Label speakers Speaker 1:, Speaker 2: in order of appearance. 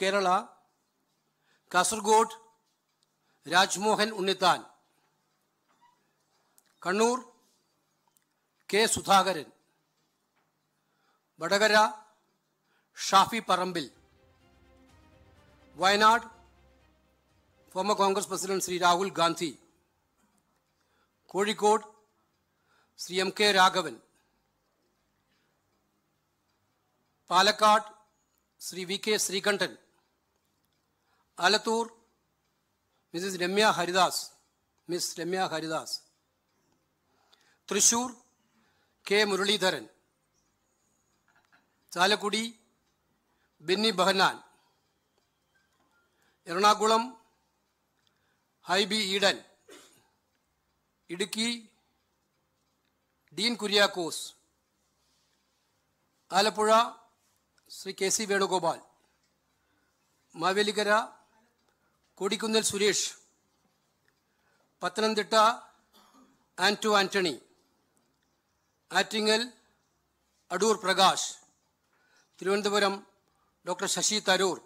Speaker 1: Kerala Kasaragod Rajmohan Unnithan Kannur K Sudhakaran Vadakara Shafi Parambil Wayanad former Congress president Shri Rahul Gandhi Kozhikode Shri M K Raghavan Palakkad Shri V K Sreekandan Alatur, Mrs. Ramya Haridas, Miss Ramya Haridas. Trishur, K. Dharan. Chalakudi, Binni Bahanan. Ernakulam, Hybe Eden. Idukki, Dean Kuriakos. Alapura, Sri K. C. Venugopal. Mavelikara, Kodikunnil Suresh Pathanamthitta Anto Antony Attingal Adoor Prakash Thiruvananthapuram doctor Shashi Tharoor